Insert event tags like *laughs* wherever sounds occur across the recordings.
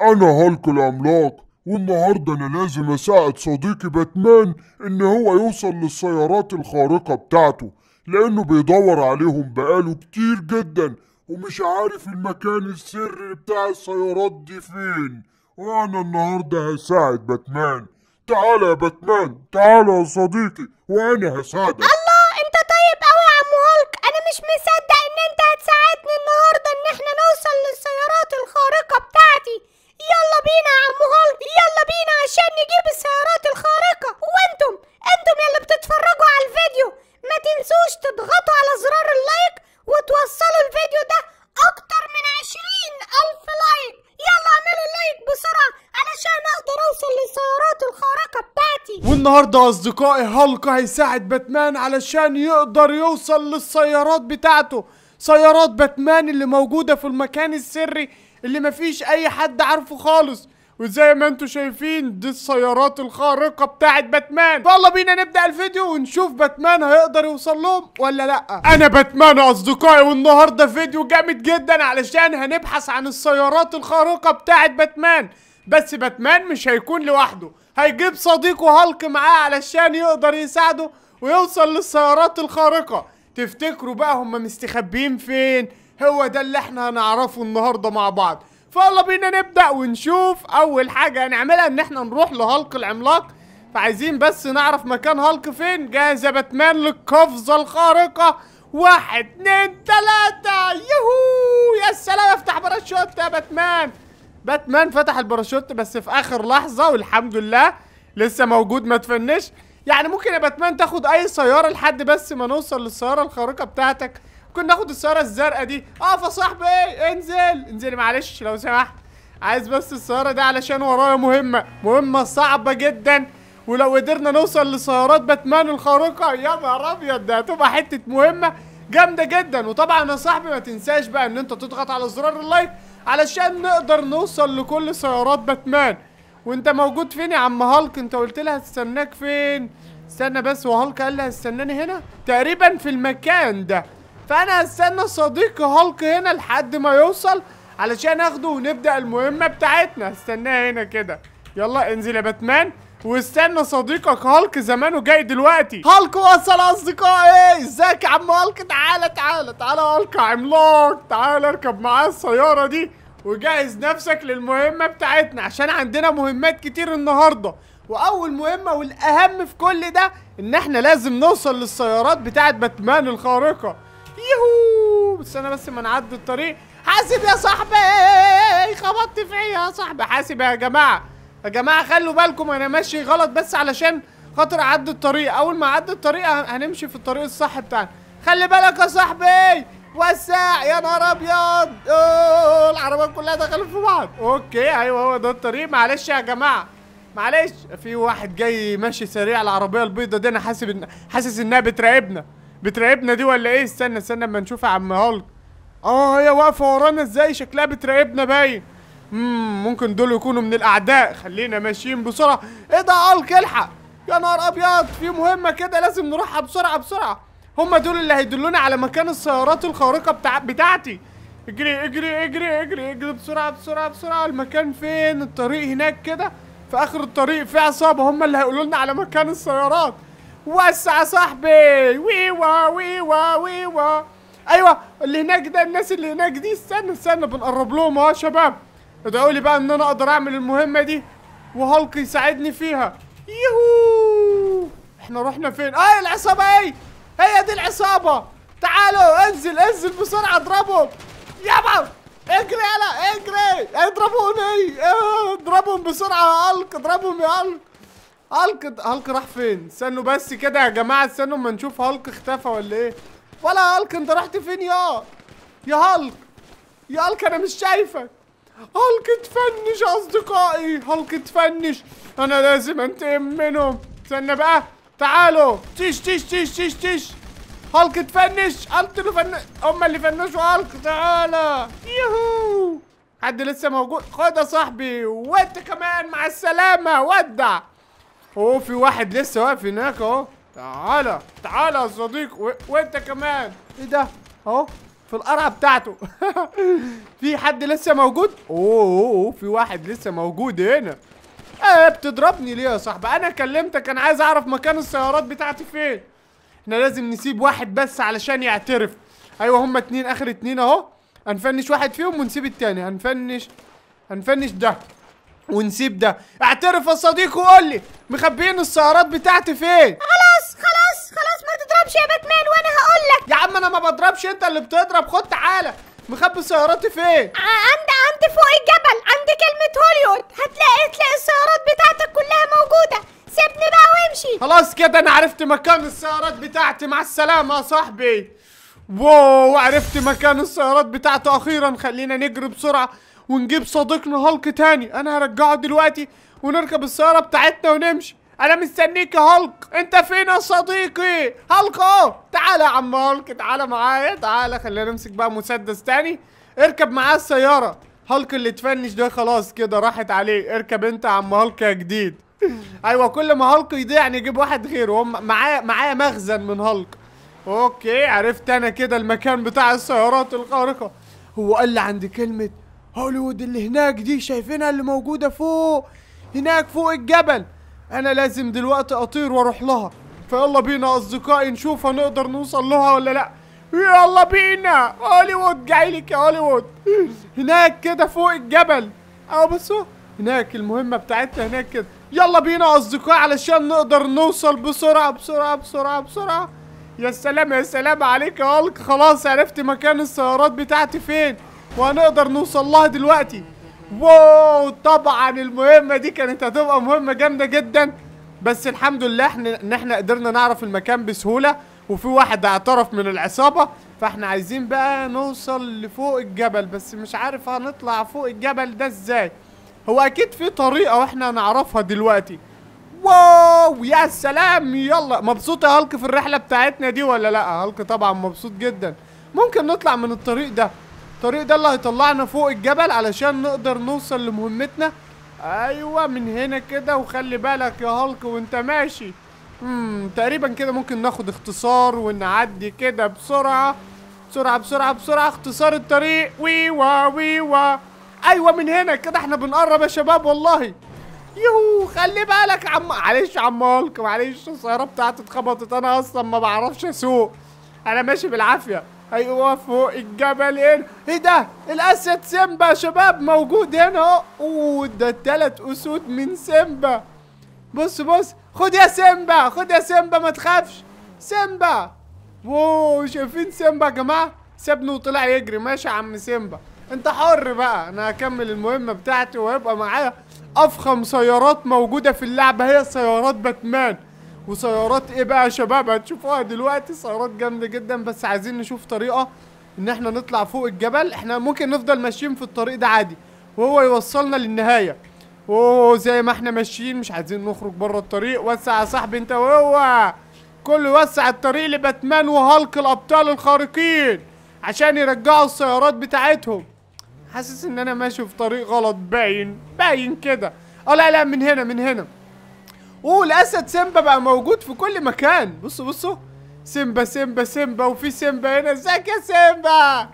أنا هالك العملاق والنهاردة أنا لازم أساعد صديقي باتمان إن هو يوصل للسيارات الخارقة بتاعته لأنه بيدور عليهم بقاله كتير جدا ومش عارف المكان السري بتاع السيارات دي فين وأنا النهاردة هساعد باتمان تعالى يا باتمان تعالى يا صديقي وأنا هساعدك بينا يا عم هولد يلا بينا عشان نجيب السيارات الخارقة وانتم انتم يلا بتتفرجوا على الفيديو ما تنسوش تضغطوا على زرار اللايك وتوصلوا الفيديو ده اكتر من عشرين الف لايك يلا اعملوا لايك بسرعة علشان اقدر اوصل للسيارات الخارقة بتاعتي والنهاردة اصدقائي هالك هيساعد باتمان علشان يقدر يوصل للسيارات بتاعته سيارات باتمان اللي موجودة في المكان السري اللي مفيش اي حد عارفه خالص وزي ما انتم شايفين دي السيارات الخارقه بتاعه باتمان يلا بينا نبدا الفيديو ونشوف باتمان هيقدر يوصل لهم ولا لا انا باتمان اصدقائي والنهارده فيديو جامد جدا علشان هنبحث عن السيارات الخارقه بتاعه باتمان بس باتمان مش هيكون لوحده هيجيب صديقه هالك معاه علشان يقدر يساعده ويوصل للسيارات الخارقه تفتكروا بقى هم مستخبيين فين هو ده اللي احنا هنعرفه النهارده مع بعض فيلا بينا نبدا ونشوف اول حاجه هنعملها ان احنا نروح لهالك العملاق فعايزين بس نعرف مكان هالك فين جاهز يا باتمان للقفزه الخارقه واحد اتنين تلاتة يهو يا سلام افتح باراشوت يا باتمان باتمان فتح الباراشوت بس في اخر لحظة والحمد لله لسه موجود ما تفنش يعني ممكن يا باتمان تاخد اي سيارة لحد بس ما نوصل للسيارة الخارقة بتاعتك ممكن ناخد السياره الزرقاء دي اقف آه، يا صاحبي انزل انزلي معلش لو سمحت عايز بس السياره دي علشان ورايا مهمه مهمه صعبه جدا ولو قدرنا نوصل لسيارات باتمان الخارقه يا نهار ابيض ده هتبقى حته مهمه جامده جدا وطبعا يا صاحبي ما تنساش بقى ان انت تضغط على زرار اللايك علشان نقدر نوصل لكل سيارات باتمان وانت موجود فين يا عم هالك انت قلت لي هستناك فين استنى بس وهالك قال لي هستناني هنا تقريبا في المكان ده فانا هستنى صديقي هالك هنا لحد ما يوصل علشان اخده ونبدا المهمه بتاعتنا استناه هنا كده يلا انزل يا باتمان واستنى صديقك هالك زمانه جاي دلوقتي هالك وصل اصدقائي ازيك يا عم هالك تعالى تعالى تعالى هالك عملاق تعالى اركب معاه السياره دي وجهز نفسك للمهمه بتاعتنا عشان عندنا مهمات كتير النهارده واول مهمه والاهم في كل ده ان احنا لازم نوصل للسيارات بتاعه باتمان الخارقه يهو انا بس ما نعدي الطريق حاسب يا صاحبي خبطت في ايه يا صاحبي حاسب يا جماعه يا جماعه خلوا بالكم انا ماشي غلط بس علشان خاطر اعدي الطريق اول ما اعدي الطريق هنمشي في الطريق الصح بتاعنا خلي بالك يا صاحبي وسع يا نهار ابيض العربيات كلها دخلت في بعض اوكي ايوه هو ده الطريق معلش يا جماعه معلش في واحد جاي ماشي سريع العربيه البيضه دي انا حاسب حاسس انها بتراقبنا بتراقبنا دي ولا ايه استنى استنى اما نشوف يا عم هالك اه هي واقفه ورانا ازاي شكلها بتراقبنا باين امم ممكن دول يكونوا من الاعداء خلينا ماشيين بسرعه ايه ده هالك الحق يا نهار ابيض في مهمه كده لازم نروحها بسرعه بسرعه هم دول اللي هيدلونا على مكان السيارات الخارقه بتاع بتاعتي اجري اجري اجري اجري اجري بسرعه بسرعه بسرعه المكان فين الطريق هناك كده في اخر الطريق في عصابه هم اللي هيقولوا لنا على مكان السيارات وسع صاحبي ويوا ويوا ويوا ايوه اللي هناك ده الناس اللي هناك دي استنى استنى بنقرب لهم اهو يا شباب ادعوا لي بقى ان انا اقدر اعمل المهمه دي وهالك يساعدني فيها يهو احنا رحنا فين اه العصابه ايه هي دي العصابه تعالوا انزل انزل بسرعه اضربهم يابا اجري يلا اجري اضربوني آه، اضربهم بسرعه يا هالك اضربهم يا هالك هالك هالك راح فين استنوا بس كده يا جماعه استنوا اما نشوف هالك اختفى ولا ايه ولا هالك انت رحت فين يا يا هالك يا هالك انا مش شايفك هالك اتفنش اصدقائي هالك اتفنش انا لازم انتقم منهم استنى بقى تعالوا تيش تيش تيش تيش تيش هالك اتفنش انت اللي فن هم اللي فنشوا هالك تعالى يوهو حد لسه موجود خد يا صاحبي وانت كمان مع السلامه ودع اوه في واحد لسه واقف هناك اهو تعالى تعالى يا صديق وانت كمان ايه ده اهو في القرعه بتاعته *laughs* في حد لسه موجود اوه, أوه, أوه في واحد لسه موجود هنا ايه بتضربني ليه يا صاحبي انا كلمتك انا عايز اعرف مكان السيارات بتاعتي فين احنا لازم نسيب واحد بس علشان يعترف ايوه هما اتنين اخر اتنين اهو هنفنش واحد فيهم ونسيب التاني هنفنش هنفنش ده ونسيب ده اعترف يا صديقي وقول لي مخبيين السيارات بتاعتي فين خلاص خلاص خلاص ما تضربش يا باتمان وانا هقول لك يا عم انا ما بضربش انت اللي بتضرب خد تعالى مخبي سياراتي فين عند عند فوق الجبل عند كلمه هوليوود هتلاقي تلاقي السيارات بتاعتك كلها موجوده سيبني بقى وامشي خلاص كده انا عرفت مكان السيارات بتاعتي مع السلامه يا صاحبي واو عرفت مكان السيارات بتاعته اخيرا خلينا نجري بسرعه ونجيب صديقنا هالك تاني انا هرجعه دلوقتي ونركب السياره بتاعتنا ونمشي انا مستنيك يا هالك انت فين يا صديقي هالك اهو تعالى يا عم هالك تعالى معايا تعالى خلينا نمسك بقى مسدس تاني اركب معاه السياره هالك اللي اتفنش ده خلاص كده راحت عليه اركب انت يا عم هالك يا جديد *laughs* ايوه كل ما هالك يضيع نجيب واحد غيره هم معايا معايا مخزن من هالك اوكي عرفت انا كده المكان بتاع السيارات الخارقه هو قال لي عند كلمه هوليوود اللي هناك دي شايفينها اللي موجودة فوق هناك فوق الجبل انا لازم دلوقتي اطير واروح لها فيلا بينا اصدقائي نشوف هنقدر نوصل لها ولا لا يلا بينا هوليوود جايلك يا هوليوود هناك كده فوق الجبل اه بصوا هناك المهمة بتاعتنا هناك كده يلا بينا اصدقائي علشان نقدر نوصل بسرعة بسرعة بسرعة بسرعة يا سلام يا سلام عليك يا هالك خلاص عرفت مكان السيارات بتاعتي فين وهنقدر نوصل لها دلوقتي واو طبعا المهمه دي كانت هتبقى مهمه جامده جدا بس الحمد لله احنا ان احنا قدرنا نعرف المكان بسهوله وفي واحد اعترف من العصابه فاحنا عايزين بقى نوصل لفوق الجبل بس مش عارف هنطلع فوق الجبل ده ازاي هو اكيد في طريقه واحنا هنعرفها دلوقتي واو يا سلام يلا مبسوط يا هالك في الرحله بتاعتنا دي ولا لا هالك طبعا مبسوط جدا ممكن نطلع من الطريق ده الطريق ده اللي هيطلعنا فوق الجبل علشان نقدر نوصل لمهمتنا ايوه من هنا كده وخلي بالك يا هالك وانت ماشي امم تقريبا كده ممكن ناخد اختصار ونعدي كده بسرعه بسرعه بسرعه بسرعه اختصار الطريق ويوا ويوا ايوه من هنا كده احنا بنقرب يا شباب والله يوهو خلي بالك عم معلش يا عم هالك معلش السياره بتاعتي اتخبطت انا اصلا ما بعرفش اسوق انا ماشي بالعافيه ايوه فوق الجبل هنا إيه،, ايه ده الاسد سيمبا شباب موجود هنا اهو اوه ده التلات اسود من سيمبا بص بص خد يا سيمبا خد يا سيمبا ما تخافش سيمبا اوه شايفين سيمبا يا جماعه سابني وطلع يجري ماشي يا عم سيمبا انت حر بقى انا هكمل المهمه بتاعتي وهيبقى معايا افخم سيارات موجوده في اللعبه هي سيارات باتمان وسيارات ايه بقى يا شباب هتشوفوها دلوقتي سيارات جامده جدا بس عايزين نشوف طريقه ان احنا نطلع فوق الجبل احنا ممكن نفضل ماشيين في الطريق ده عادي وهو يوصلنا للنهايه اوه زي ما احنا ماشيين مش عايزين نخرج بره الطريق وسع يا صاحبي انت وهو كله وسع الطريق لباتمان وهالك الابطال الخارقين عشان يرجعوا السيارات بتاعتهم حاسس ان انا ماشي في طريق غلط باين باين كده اه لا لا من هنا من هنا اوه الاسد سيمبا بقى موجود في كل مكان بصوا بصوا سيمبا سيمبا سيمبا وفي سيمبا هنا ازيك يا سيمبا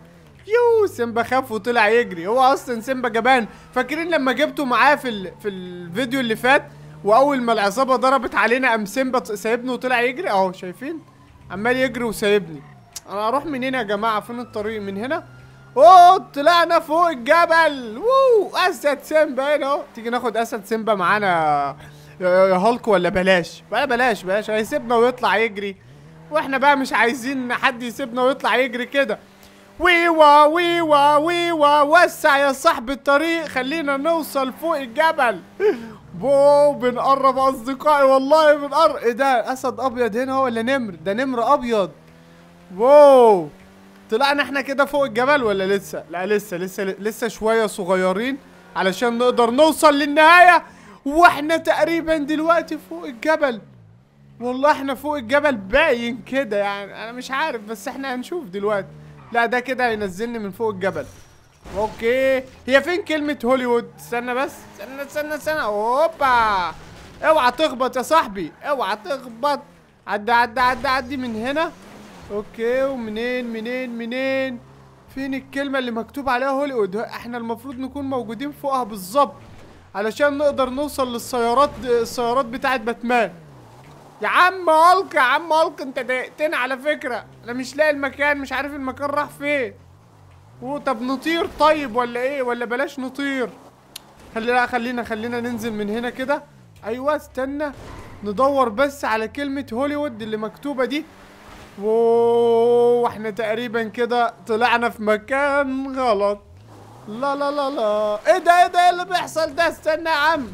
يو سيمبا خاف وطلع يجري هو اصلا سيمبا جبان فاكرين لما جبته معاه في ال... في الفيديو اللي فات واول ما العصابه ضربت علينا قام سيمبا سايبني وطلع يجري اهو شايفين عمال يجري وسايبني انا اروح منين يا جماعه فين الطريق من هنا اوه طلعنا فوق الجبل ووو اسد سيمبا هنا اهو تيجي ناخد اسد سيمبا معانا يا هالك ولا بلاش بقى بلاش بلاش هيسيبنا ويطلع يجري واحنا بقى مش عايزين حد يسيبنا ويطلع يجري كده ويوا ويوا ويوا وسع يا صاحب الطريق خلينا نوصل فوق الجبل بو بنقرب اصدقائي والله بنقرب ايه ده اسد ابيض هنا ولا نمر ده نمر ابيض بو طلعنا احنا كده فوق الجبل ولا لسه لا لسه لسه لسه شويه صغيرين علشان نقدر نوصل للنهايه واحنا تقريبا دلوقتي فوق الجبل والله احنا فوق الجبل باين كده يعني انا مش عارف بس احنا هنشوف دلوقتي لا ده كده هينزلني من فوق الجبل اوكي هي فين كلمة هوليوود استنى بس استنى استنى استنى اوبا اوعى تخبط يا صاحبي اوعى تخبط عدى عدى عدى عدي من هنا اوكي ومنين منين منين فين الكلمة اللي مكتوب عليها هوليوود احنا المفروض نكون موجودين فوقها بالظبط علشان نقدر نوصل للسيارات السيارات بتاعت باتمان يا عم هالك يا عم هالك انت ضايقتني على فكره انا مش لاقي المكان مش عارف المكان راح فين طب نطير طيب ولا ايه ولا بلاش نطير خلينا خلينا خلينا ننزل من هنا كده ايوه استنى ندور بس على كلمة هوليوود اللي مكتوبة دي واحنا تقريبا كده طلعنا في مكان غلط لا لا لا لا ايه ده ايه ده ايه اللي بيحصل ده استنى يا عم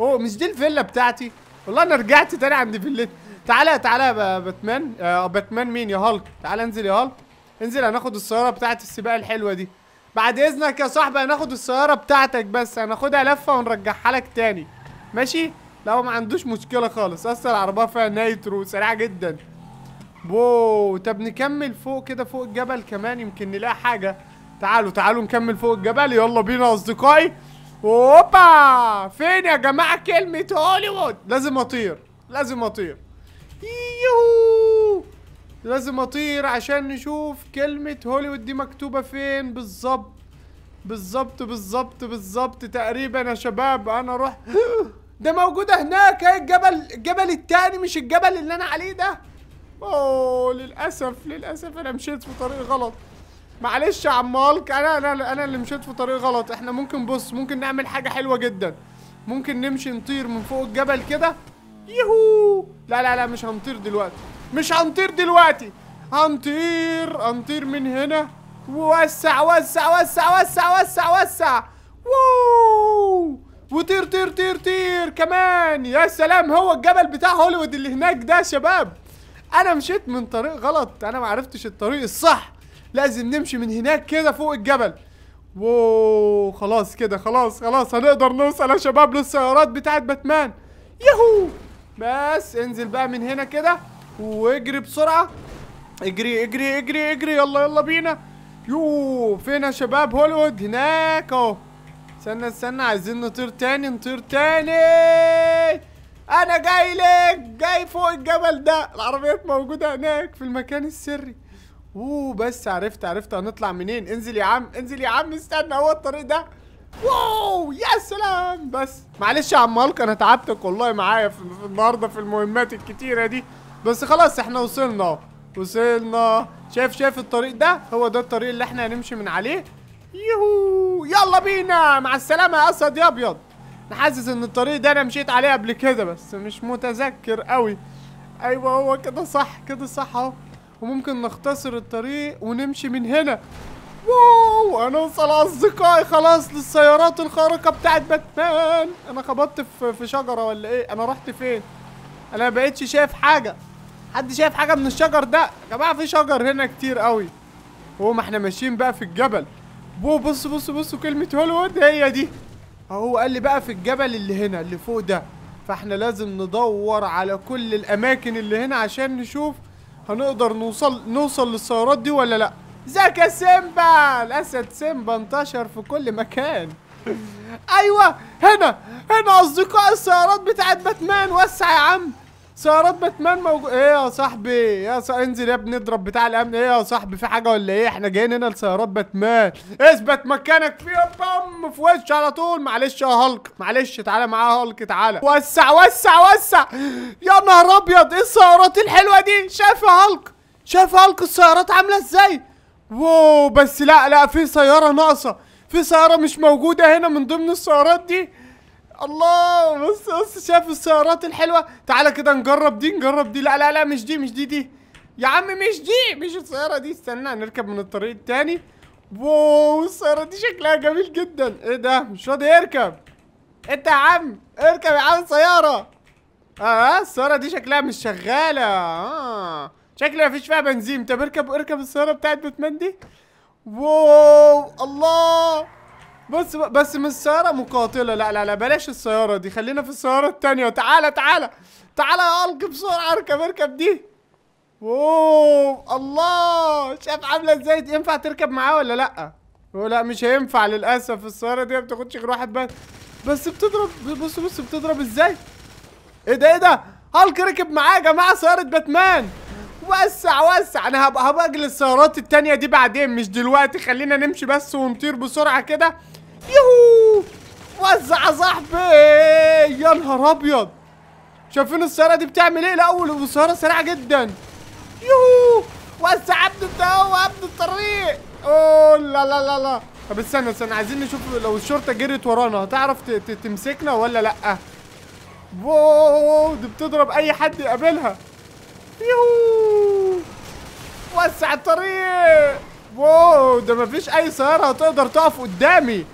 هو مش دي الفيلا بتاعتي والله انا رجعت تاني عند فيلتي تعالى تعالى يا باتمان آه باتمان مين يا هالك تعالى انزل يا هالك انزل هناخد السياره بتاعت السباق الحلوه دي بعد اذنك يا صاحبي هناخد السياره بتاعتك بس هناخدها لفه ونرجعها لك تاني ماشي لا هو ما عندوش مشكله خالص اصل العربيه فيها نايترو سريعه جدا بو طب نكمل فوق كده فوق الجبل كمان يمكن نلاقي حاجه تعالوا تعالوا نكمل فوق الجبل يلا بينا يا اصدقائي اوبا فين يا جماعه كلمه هوليوود لازم اطير لازم اطير يوهو لازم اطير عشان نشوف كلمه هوليوود دي مكتوبه فين بالظبط بالظبط بالظبط بالظبط تقريبا يا شباب انا اروح *gasps* ده موجوده هناك اهي الجبل الجبل التاني مش الجبل اللي انا عليه ده اوه للاسف للاسف انا مشيت في طريق غلط معلش يا عم مالك انا انا انا اللي مشيت في طريق غلط احنا ممكن بص ممكن نعمل حاجه حلوه جدا ممكن نمشي نطير من فوق الجبل كده يهو لا لا لا مش هنطير دلوقتي مش هنطير دلوقتي هنطير هنطير من هنا ووسع وسع وسع وسع وسع وسع ووو وطير طير طير طير كمان يا سلام هو الجبل بتاع هوليوود اللي هناك ده يا شباب انا مشيت من طريق غلط انا معرفتش الطريق الصح لازم نمشي من هناك كده فوق الجبل واو خلاص كده خلاص خلاص هنقدر نوصل يا شباب للسيارات بتاعت باتمان يهو بس انزل بقى من هنا كده واجري بسرعه اجري اجري اجري اجري يلا يلا بينا يو فين يا شباب هوليوود هناك اهو استنى استنى عايزين نطير تاني نطير تاني انا جاي لك جاي فوق الجبل ده العربيات موجوده هناك في المكان السري اوه بس عرفت عرفت هنطلع منين انزل يا عم انزل يا عم استنى هو الطريق ده واو يا سلام بس معلش يا عم هالك انا تعبتك والله معايا في النهارده في المهمات الكتيره دي بس خلاص احنا وصلنا وصلنا شايف شايف الطريق ده هو ده الطريق اللي احنا هنمشي من عليه يوهو يلا بينا مع السلامه يا اسد يا ابيض انا حاسس ان الطريق ده انا مشيت عليه قبل كده بس مش متذكر قوي ايوه هو كده صح كده صح اهو وممكن نختصر الطريق ونمشي من هنا واو هنوصل اصدقائي خلاص للسيارات الخارقه بتاعت باتمان انا خبطت في شجره ولا ايه انا رحت فين انا ما بقتش شايف حاجه حد شايف حاجه من الشجر ده يا جماعه في شجر هنا كتير قوي هو ما احنا ماشيين بقى في الجبل بو بص بص بص كلمه هوليوود هي دي هو قال لي بقى في الجبل اللي هنا اللي فوق ده فاحنا لازم ندور على كل الاماكن اللي هنا عشان نشوف هنقدر نوصل نوصل للسيارات دي ولا لا يا سيمبا الاسد سيمبا انتشر في كل مكان ايوه هنا هنا اصدقاء السيارات بتاعت باتمان وسع يا عم سيارات باتمان موجود ايه يا صاحبي يا صاحبي انزل يا ابني اضرب بتاع الامن ايه يا صاحبي في حاجه ولا ايه احنا جايين هنا لسيارات باتمان اثبت مكانك فيها بام في وش على طول معلش يا هالك معلش تعالى معايا هالك تعالى وسع وسع وسع يا نهار ابيض ايه السيارات الحلوه دي شايف يا هالك شايف يا هالك السيارات عامله ازاي واو بس لا لا في سياره ناقصه في سياره مش موجوده هنا من ضمن السيارات دي الله بص بص شاف السيارات الحلوه تعالى كده نجرب دي نجرب دي لا لا لا مش دي مش دي دي يا عم مش دي مش السياره دي استنى نركب من الطريق التاني واو السياره دي شكلها جميل جدا ايه ده مش راضي يركب انت ايه يا عم اركب يا عم السياره اه السياره دي شكلها مش شغاله اه شكلها مفيش فيها بنزين طب اركب اركب السياره بتاعت باتمان دي واو الله بص بس مش سيارة مقاتلة لا لا لا بلاش السيارة دي خلينا في السيارة التانية تعالى تعالى تعالى يا ألق بسرعة اركب اركب دي اوه الله شايف عاملة ازاي دي ينفع تركب معاه ولا لأ؟ هو لا مش هينفع للأسف السيارة دي ما بتاخدش غير واحد بس بس بتضرب بص بص بتضرب ازاي؟ ايه ده ايه ده؟ هالك ركب معاه يا جماعة سيارة باتمان وسع وسع انا هبقى هبقى اجل السيارات التانية دي بعدين مش دلوقتي خلينا نمشي بس ونطير بسرعة كده يوهو وزع صاحبي يا نهار ابيض شايفين السياره دي بتعمل ايه الاول والسياره سريعه جدا يوهو وزع عبد الدو عبد الطريق اوه لا لا لا لا طب استنى استنى عايزين نشوف لو الشرطه جريت ورانا هتعرف تمسكنا ولا لا بووو دي بتضرب اي حد يقابلها يوهو وسع الطريق واو ده مفيش اي سياره هتقدر تقف قدامي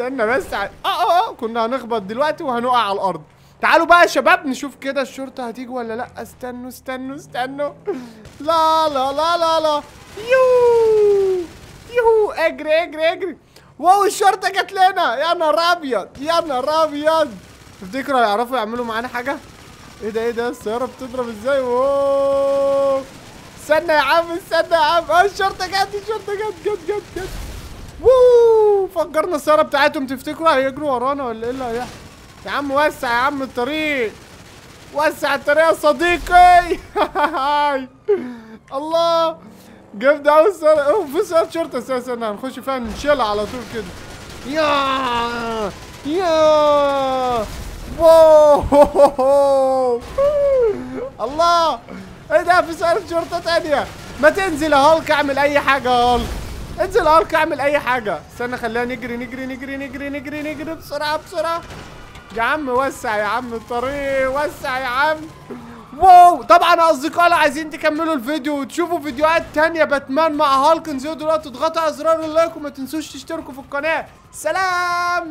استنى بس اه،, اه اه كنا هنخبط دلوقتي وهنقع على الارض تعالوا بقى يا شباب نشوف كده الشرطه هتيجي ولا لا استنوا استنوا استنوا لا لا لا لا لا يو يو اجري اجري اجري واو الشرطه جت لنا يا نهار ابيض يا نهار ابيض تفتكروا هيعرفوا يعملوا معانا حاجه ايه ده ايه ده السياره بتضرب ازاي واو استنى يا عم استنى يا عم اه، الشرطه جت الشرطه جت جت جت جت ووو فجرنا السياره بتاعتهم تفتكروا هيجروا ورانا ولا ايه اللي هيحصل يا عم وسع يا عم الطريق وسع الطريق يا صديقي *laughs* الله جبت اول السياره اوه في سياره شرطه اساسا هنخش فيها نشيلها على طول كده يا يا واو *laughs* الله ايه ده في سياره شرطه تانيه ما تنزل يا هالك اعمل اي حاجه يا هالك انزل ارك اعمل اي حاجه استنى خلينا نجري نجري نجري نجري نجري نجري بسرعه بسرعه يا عم وسع يا عم الطريق وسع يا عم واو طبعا اصدقائي عايزين تكملوا الفيديو وتشوفوا فيديوهات تانية باتمان مع هالك انزلوا دلوقتي على زرار اللايك وما تنسوش تشتركوا في القناه سلام